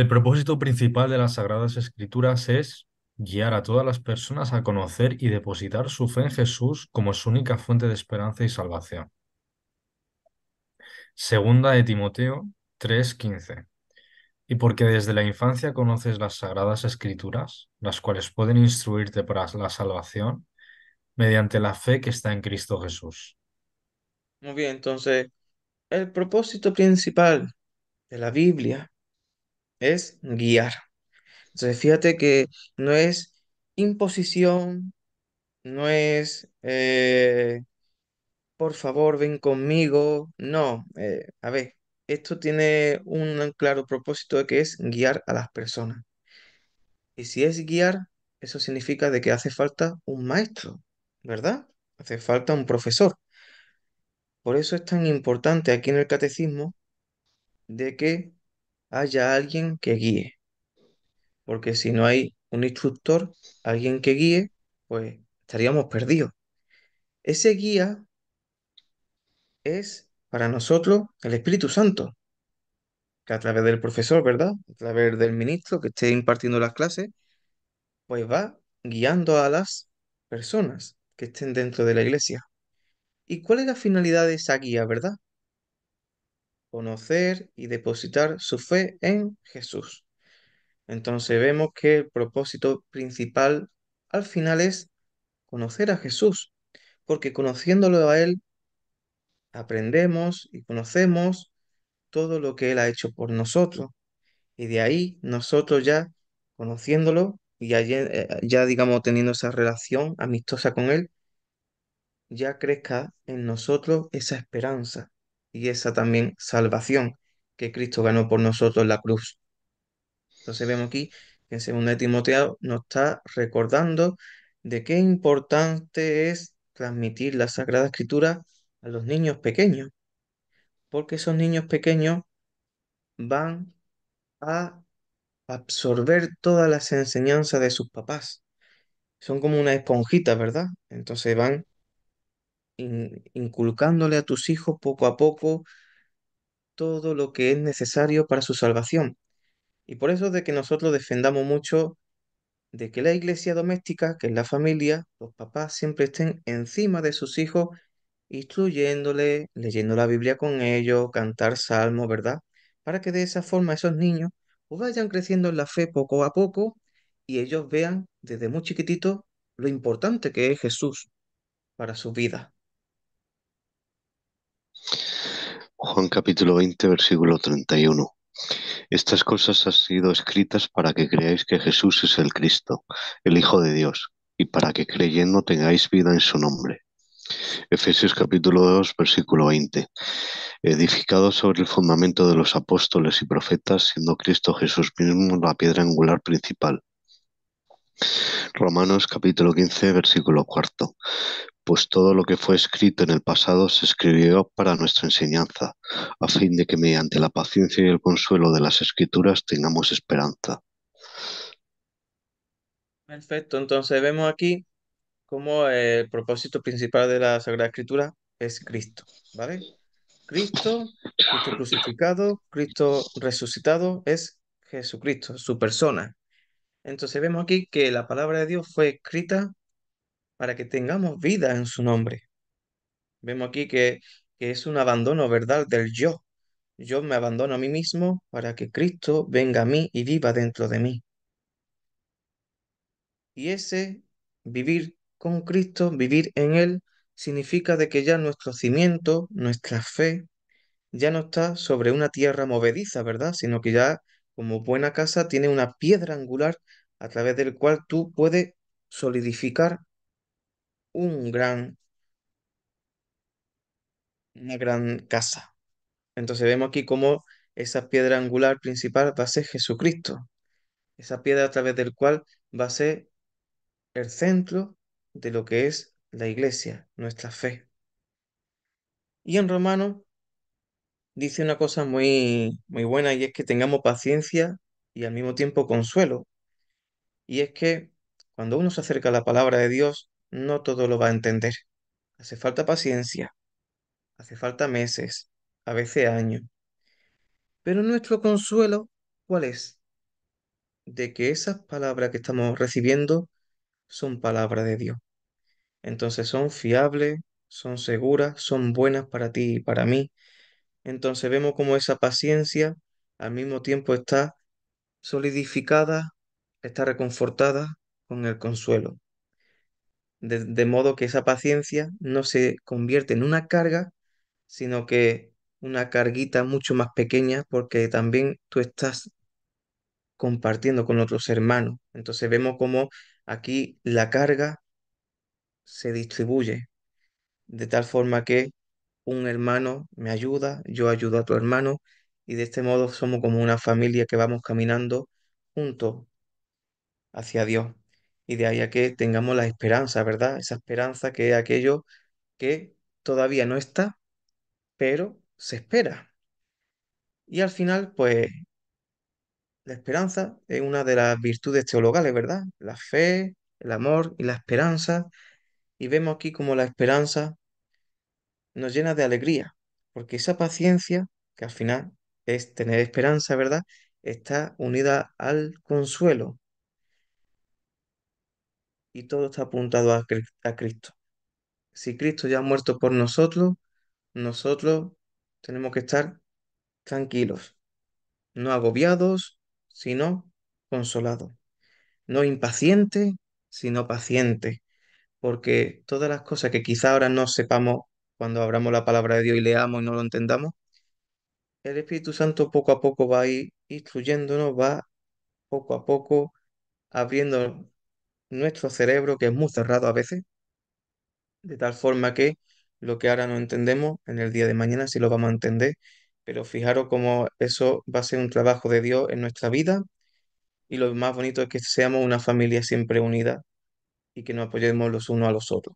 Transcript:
El propósito principal de las Sagradas Escrituras es guiar a todas las personas a conocer y depositar su fe en Jesús como su única fuente de esperanza y salvación. Segunda de Timoteo 3:15. Y porque desde la infancia conoces las sagradas escrituras, las cuales pueden instruirte para la salvación mediante la fe que está en Cristo Jesús. Muy bien, entonces, el propósito principal de la Biblia es guiar. Entonces, fíjate que no es imposición, no es, eh, por favor, ven conmigo, no, eh, a ver, esto tiene un claro propósito de que es guiar a las personas. Y si es guiar, eso significa de que hace falta un maestro, ¿verdad? Hace falta un profesor. Por eso es tan importante aquí en el catecismo de que haya alguien que guíe. Porque si no hay un instructor, alguien que guíe, pues estaríamos perdidos. Ese guía es para nosotros el Espíritu Santo, que a través del profesor, ¿verdad? A través del ministro que esté impartiendo las clases, pues va guiando a las personas que estén dentro de la iglesia. ¿Y cuál es la finalidad de esa guía, verdad? conocer y depositar su fe en Jesús. Entonces vemos que el propósito principal al final es conocer a Jesús, porque conociéndolo a Él aprendemos y conocemos todo lo que Él ha hecho por nosotros. Y de ahí nosotros ya conociéndolo y ya, ya eh, digamos teniendo esa relación amistosa con Él, ya crezca en nosotros esa esperanza y esa también salvación que Cristo ganó por nosotros en la cruz. Entonces vemos aquí que en 2 de Timoteo nos está recordando de qué importante es transmitir la Sagrada Escritura a los niños pequeños, porque esos niños pequeños van a absorber todas las enseñanzas de sus papás. Son como una esponjita, ¿verdad? Entonces van inculcándole a tus hijos poco a poco todo lo que es necesario para su salvación. Y por eso de que nosotros defendamos mucho de que la iglesia doméstica, que es la familia, los papás siempre estén encima de sus hijos, instruyéndole, leyendo la Biblia con ellos, cantar salmos, ¿verdad? Para que de esa forma esos niños vayan creciendo en la fe poco a poco y ellos vean desde muy chiquitito lo importante que es Jesús para su vida. Juan capítulo 20, versículo 31. Estas cosas han sido escritas para que creáis que Jesús es el Cristo, el Hijo de Dios, y para que creyendo tengáis vida en su nombre. Efesios capítulo 2, versículo 20. Edificado sobre el fundamento de los apóstoles y profetas, siendo Cristo Jesús mismo la piedra angular principal, Romanos capítulo 15, versículo cuarto. Pues todo lo que fue escrito en el pasado se escribió para nuestra enseñanza, a fin de que mediante la paciencia y el consuelo de las escrituras tengamos esperanza. Perfecto, entonces vemos aquí cómo el propósito principal de la Sagrada Escritura es Cristo, ¿vale? Cristo, Cristo crucificado, Cristo resucitado es Jesucristo, su persona, entonces vemos aquí que la palabra de Dios fue escrita para que tengamos vida en su nombre. Vemos aquí que, es un abandono, ¿verdad?, del yo. Yo me abandono a mí mismo para que Cristo venga a mí y viva dentro de mí. Y ese vivir con Cristo, vivir en Él, significa de que ya nuestro cimiento, nuestra fe, ya no está sobre una tierra movediza, ¿verdad? Sino que ya como buena casa, tiene una piedra angular a través del cual tú puedes solidificar un gran, una gran casa. Entonces vemos aquí cómo esa piedra angular principal va a ser Jesucristo, esa piedra a través del cual va a ser el centro de lo que es la iglesia, nuestra fe. Y en romano dice una cosa muy, muy buena y es que tengamos paciencia y al mismo tiempo consuelo. Y es que cuando uno se acerca a la palabra de Dios, no todo lo va a entender. Hace falta paciencia, hace falta meses, a veces años. Pero nuestro consuelo, ¿cuál es? De que esas palabras que estamos recibiendo son palabras de Dios. Entonces son fiables, son seguras, son buenas para ti y para mí, entonces vemos cómo esa paciencia al mismo tiempo está solidificada, está reconfortada con el consuelo. De, modo que esa paciencia no se convierte en una carga, sino que una carguita mucho más pequeña, porque también tú estás compartiendo con otros hermanos. Entonces vemos cómo aquí la carga se distribuye, de tal forma que un hermano me ayuda, yo ayudo a tu hermano y de este modo somos como una familia que vamos caminando juntos hacia Dios. Y de ahí a que tengamos la esperanza, ¿verdad? Esa esperanza que es aquello que todavía no está, pero se espera. Y al final, pues, la esperanza es una de las virtudes teologales, ¿verdad? La fe, el amor y la esperanza. Y vemos aquí como la esperanza nos llena de alegría, porque esa paciencia, que al final es tener esperanza, ¿verdad? Está unida al consuelo. Y todo está apuntado a, a Cristo. Si Cristo ya ha muerto por nosotros, nosotros tenemos que estar tranquilos, no agobiados, sino consolados, no impacientes, sino pacientes, porque todas las cosas que quizá ahora no sepamos cuando abramos la palabra de Dios y leamos y no lo entendamos, el Espíritu Santo poco a poco va a ir instruyéndonos, va poco a poco abriendo nuestro cerebro, que es muy cerrado a veces, de tal forma que lo que ahora no entendemos, en el día de mañana sí lo vamos a entender, pero fijaros cómo eso va a ser un trabajo de Dios en nuestra vida y lo más bonito es que seamos una familia siempre unida y que nos apoyemos los unos a los otros.